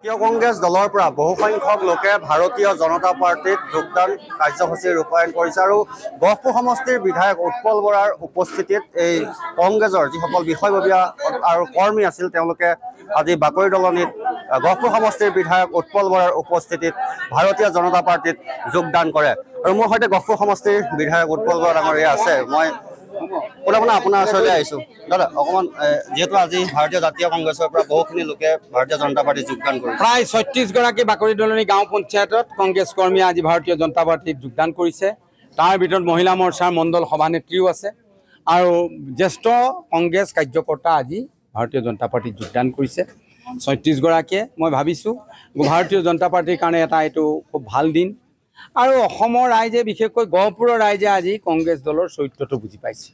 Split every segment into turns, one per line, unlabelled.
ভাৰতীয় কংগ্ৰেছ দলৰ পৰা বহুসংখ্যক লোকে ভাৰতীয় জনতা পাৰ্টীত যোগদান কাৰ্যসূচী ৰূপায়ণ কৰিছে আৰু গহপুৰ সমষ্টিৰ বিধায়ক উৎপল বৰাৰ উপস্থিতিত এই কংগ্ৰেছৰ যিসকল বিষয়ববীয়া আৰু কৰ্মী আছিল তেওঁলোকে আজি বাকৰি দলনিত গহপুৰ সমষ্টিৰ বিধায়ক উৎপল বৰাৰ উপস্থিতিত ভাৰতীয় জনতা পাৰ্টীত যোগদান কৰে আৰু মোৰ সৈতে গহপুৰ সমষ্টিৰ বিধায়ক উৎপল বৰা ডাঙৰীয়া আছে মই পুনৰ আপোনাৰ ওচৰলৈ আহিছোঁ দাদা অকণমান যিহেতু আজি ভাৰতীয় জাতীয় কংগ্ৰেছৰ পৰা বহুখিনি লোকে ভাৰতীয় জনতা পাৰ্টীত যোগদান কৰিছে
প্ৰায় ছয়ত্ৰিছগৰাকী বাকৰি দলনি গাঁও পঞ্চায়তত কংগ্ৰেছ কৰ্মীয়ে আজি ভাৰতীয় জনতা পাৰ্টীত যোগদান কৰিছে তাৰ ভিতৰত মহিলা মৰ্চাৰ মণ্ডল সভানেত্ৰীও আছে আৰু জ্যেষ্ঠ কংগ্ৰেছ কাৰ্যকৰ্তা আজি ভাৰতীয় জনতা পাৰ্টীত যোগদান কৰিছে ছয়ত্ৰিছগৰাকীয়ে মই ভাবিছোঁ ভাৰতীয় জনতা পাৰ্টিৰ কাৰণে এটা এইটো খুব ভাল দিন আৰু অসমৰ ৰাইজে বিশেষকৈ গহপুৰৰ ৰাইজে আজি কংগ্ৰেছ দলৰ চৰিত্ৰটো বুজি পাইছে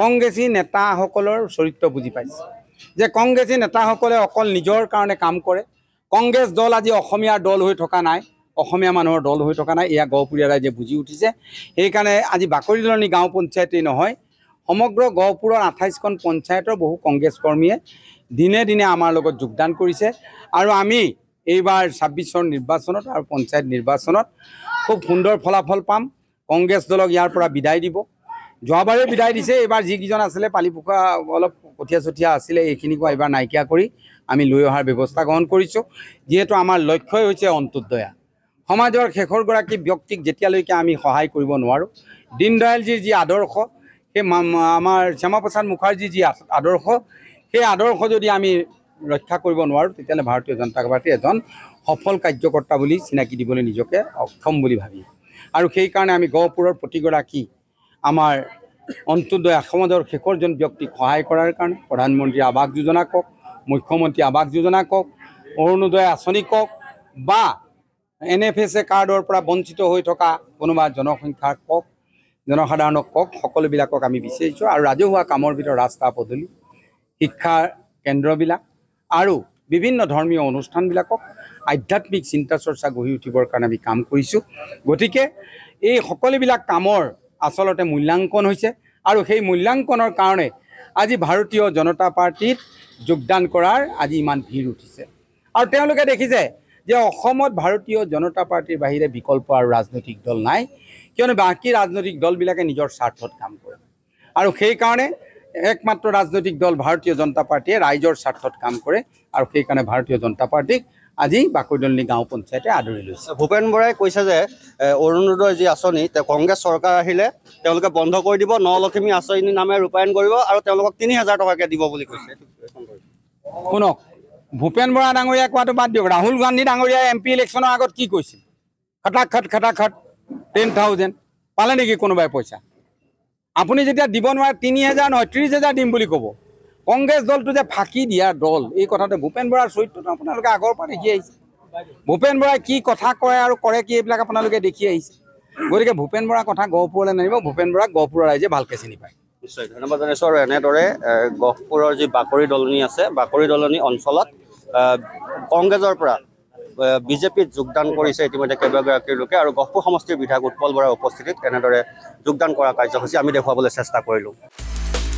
কংগ্ৰেছী নেতাসকলৰ চৰিত্ৰ বুজি পাইছে যে কংগ্ৰেছী নেতাসকলে অকল নিজৰ কাৰণে কাম কৰে কংগ্ৰেছ দল আজি অসমীয়াৰ দল হৈ থকা নাই অসমীয়া মানুহৰ দল হৈ থকা নাই এয়া গহপুৰীয়া ৰাইজে বুজি উঠিছে সেইকাৰণে আজি বাকৰিদলনি গাঁও পঞ্চায়তেই নহয় সমগ্ৰ গহপুৰৰ আঠাইছখন পঞ্চায়তৰ বহু কংগ্ৰেছ কৰ্মীয়ে দিনে দিনে আমাৰ লগত যোগদান কৰিছে আৰু আমি এইবাৰ ছাব্বিছৰ নিৰ্বাচনত আৰু পঞ্চায়ত নিৰ্বাচনত খুব সুন্দৰ ফলাফল পাম কংগ্ৰেছ দলক ইয়াৰ পৰা বিদায় দিব যোৱাবাৰেই বিদায় দিছে এইবাৰ যিকেইজন আছিলে পালিপোখা অলপ কঠীয়া চঠিয়া আছিলে এইখিনিকো এইবাৰ নাইকিয়া কৰি আমি লৈ অহাৰ ব্যৱস্থা গ্ৰহণ কৰিছোঁ যিহেতু আমাৰ লক্ষ্যই হৈছে অন্তোদয়া সমাজৰ শেষৰগৰাকী ব্যক্তিক যেতিয়ালৈকে আমি সহায় কৰিব নোৱাৰোঁ দীনদয়ালজীৰ যি আদৰ্শ সেই আমাৰ শ্যামা প্ৰসাদ মুখাৰ্জীৰ যি আদৰ্শ সেই আদৰ্শ যদি আমি ৰক্ষা কৰিব নোৱাৰোঁ তেতিয়াহ'লে ভাৰতীয় জনতা পাৰ্টী এজন সফল কাৰ্যকৰ্তা বুলি চিনাকি দিবলৈ নিজকে অক্ষম বুলি ভাবি আৰু সেইকাৰণে আমি গহপুৰৰ প্ৰতিগৰাকী আমাৰ অন্তোদয় আসমদৰ শেষৰজন ব্যক্তিক সহায় কৰাৰ কাৰণে প্ৰধানমন্ত্ৰী আৱাস যোজনা কওক মুখ্যমন্ত্ৰী আৱাস যোজনা কওক অৰুণোদয় আঁচনি কওক বা এন এফ এছ এ কাৰ্ডৰ পৰা বঞ্চিত হৈ থকা কোনোবা জনসংখ্যাক কওক জনসাধাৰণক কওক সকলোবিলাকক আমি বিচাৰিছোঁ আৰু ৰাজহুৱা কামৰ ভিতৰত ৰাস্তা পদূলি শিক্ষাৰ কেন্দ্ৰবিলাক আৰু বিভিন্ন ধৰ্মীয় অনুষ্ঠানবিলাকক আধ্যাত্মিক চিন্তা চৰ্চা গঢ়ি উঠিবৰ কাৰণে আমি কাম কৰিছোঁ গতিকে এই সকলোবিলাক কামৰ আচলতে মূল্যাংকন হৈছে আৰু সেই মূল্যাংকনৰ কাৰণে আজি ভাৰতীয় জনতা পাৰ্টীত যোগদান কৰাৰ আজি ইমান ভিৰ উঠিছে আৰু তেওঁলোকে দেখিছে যে অসমত ভাৰতীয় জনতা পাৰ্টীৰ বাহিৰে বিকল্প আৰু ৰাজনৈতিক দল নাই কিয়নো বাকী ৰাজনৈতিক দলবিলাকে নিজৰ স্বাৰ্থত কাম কৰে আৰু সেইকাৰণে একমাত্ৰ ৰাজনৈতিক দল ভাৰতীয় জনতা পাৰ্টীয়ে ৰাইজৰ স্বাৰ্থত কাম কৰে আৰু সেইকাৰণে ভাৰতীয় জনতা পাৰ্টীক আজি বাকৰিদলনি গাঁও পঞ্চায়তে আদৰি লৈছে ভূপেন বৰাই কৈছে যে
অৰুণোদয় যি আঁচনি তেওঁ কংগ্ৰেছ চৰকাৰ আহিলে তেওঁলোকে বন্ধ কৰি দিব ন নলক্ষ্মী আঁচনি নামে ৰূপায়ণ কৰিব আৰু তেওঁলোকক তিনি হাজাৰ টকাকৈ দিব বুলি কৈছে
শুনক ভূপেন বৰা ডাঙৰীয়া কোৱাটো বাদ দিয়ক ৰাহুল গান্ধী ডাঙৰীয়াই এম পি ইলেকশ্যনৰ আগত কি কৈছিল খটা খটাখট টেন থাউজেণ্ড পালে নেকি কোনোবাই পইচা আপুনি যেতিয়া দিব নোৱাৰে তিনি হেজাৰ নহয় ত্ৰিছ হেজাৰ দিম বুলি ক'ব কংগ্ৰেছ দলটো যে ফাঁকি দিয়া দল এই কথাটো ভূপেন বৰাৰ চৰিত্ৰটো আপোনালোকে আগৰ পৰা দেখি আহিছে ভূপেন বৰাই কি কথা কয় আৰু কৰে কি এইবিলাক আপোনালোকে দেখি আহিছে গতিকে ভূপেন বৰাৰ কথা গহপুৰলৈ নাহিব ভূপেন বৰাক গহপুৰৰ ৰাইজে ভালকৈ চিনি পায়
নিশ্চয় ধন্যবাদ জনাইছোঁ আৰু এনেদৰে গহপুৰৰ যি বাকৰি দলনি আছে বাকৰি দলনি অঞ্চলত কংগ্ৰেছৰ পৰা বিজেপিত যোগদান কৰিছে ইতিমধ্যে কেইবাগৰাকী লোকে আৰু গহপুৰ সমষ্টিৰ বিধায়ক উৎপল বৰাৰ উপস্থিতিত এনেদৰে যোগদান কৰা কাৰ্যসূচী আমি দেখুৱাবলৈ চেষ্টা কৰিলোঁ